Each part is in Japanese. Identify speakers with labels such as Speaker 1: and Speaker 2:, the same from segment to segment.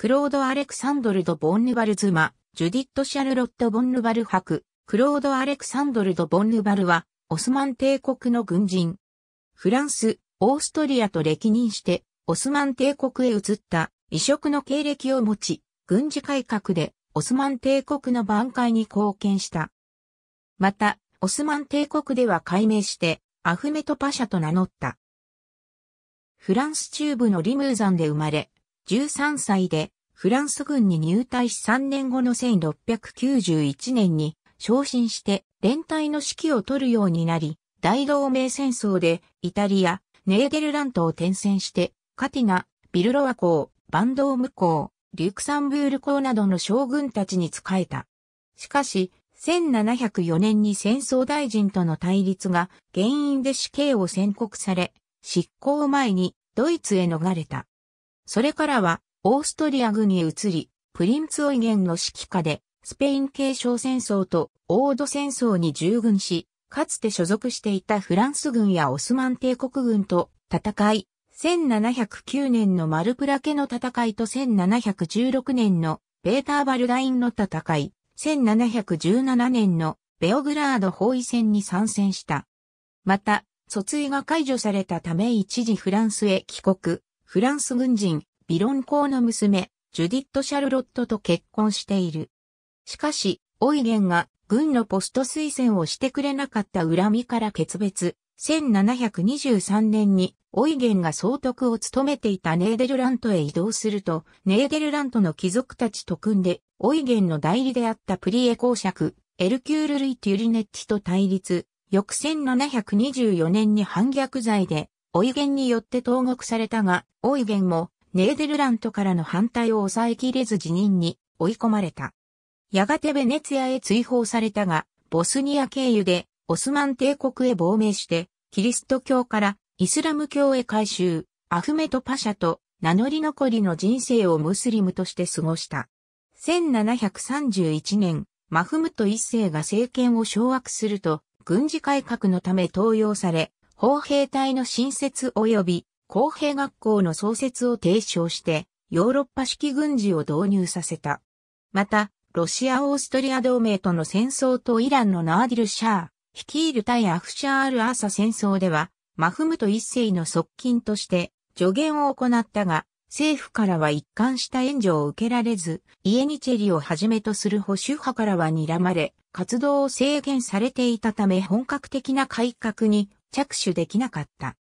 Speaker 1: クロード・アレクサンドル・ド・ボンヌバル妻、ジュディット・シャルロット・ボンヌバル博、クロード・アレクサンドル・ド・ボンヌバルは、オスマン帝国の軍人。フランス、オーストリアと歴任して、オスマン帝国へ移った異色の経歴を持ち、軍事改革でオスマン帝国の挽回に貢献した。また、オスマン帝国では改名して、アフメトパシャと名乗った。フランス中部のリムーザンで生まれ、13歳でフランス軍に入隊し3年後の1691年に昇進して連隊の指揮を取るようになり、大同盟戦争でイタリア、ネーデルラントを転戦して、カティナ、ビルロワ港、バンドーム港、リュクサンブール港などの将軍たちに仕えた。しかし、1704年に戦争大臣との対立が原因で死刑を宣告され、執行前にドイツへ逃れた。それからは、オーストリア軍に移り、プリンツオイゲンの指揮下で、スペイン継承戦争とオード戦争に従軍し、かつて所属していたフランス軍やオスマン帝国軍と戦い、1709年のマルプラケの戦いと1716年のベーターバルラインの戦い、1717年のベオグラード包囲戦に参戦した。また、卒位が解除されたため一時フランスへ帰国、フランス軍人、ビロン公の娘、ジュディット・シャルロットと結婚している。しかし、オイゲンが軍のポスト推薦をしてくれなかった恨みから決別、1723年にオイゲンが総督を務めていたネーデルラントへ移動すると、ネーデルラントの貴族たちと組んで、オイゲンの代理であったプリエ公爵、エルキュール・ルイ・テュリネッティと対立、翌1724年に反逆罪でオイゲンによって投獄されたが、オイゲンもネーデルラントからの反対を抑えきれず辞任に追い込まれた。やがてベネツィアへ追放されたが、ボスニア経由でオスマン帝国へ亡命して、キリスト教からイスラム教へ改宗、アフメトパシャと名乗り残りの人生をムスリムとして過ごした。1731年、マフムト一世が政権を掌握すると、軍事改革のため登用され、砲兵隊の新設及び工兵学校の創設を提唱して、ヨーロッパ式軍事を導入させた。また、ロシア・オーストリア同盟との戦争とイランのナーディル・シャー、率いる対アフシャール・アーサ戦争では、マフムト一世の側近として助言を行ったが、政府からは一貫した援助を受けられず、イエニチェリをはじめとする保守派からは睨まれ、活動を制限されていたため本格的な改革に着手できなかった。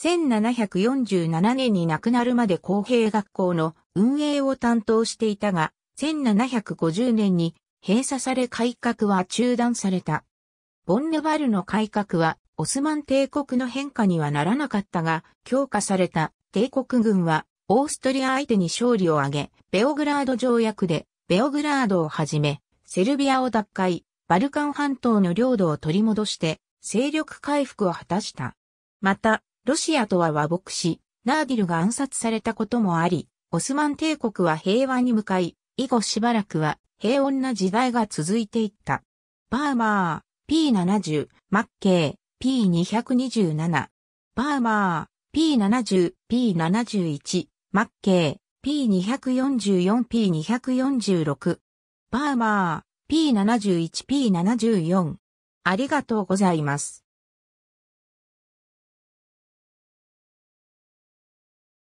Speaker 1: 1747年に亡くなるまで公平学校の運営を担当していたが、1750年に閉鎖され改革は中断された。ボンネバルの改革はオスマン帝国の変化にはならなかったが、強化された帝国軍はオーストリア相手に勝利を挙げ、ベオグラード条約でベオグラードをはじめ、セルビアを奪回、バルカン半島の領土を取り戻して、勢力回復を果たした。また、ロシアとは和睦し、ナーディルが暗殺されたこともあり、オスマン帝国は平和に向かい、以後しばらくは平穏な時代が続いていった。バーマー、P70、マッケー、P227。バーマー、P70、P71、マッケー、P244、P246。バーマー、P71、P74。ありがとうございます。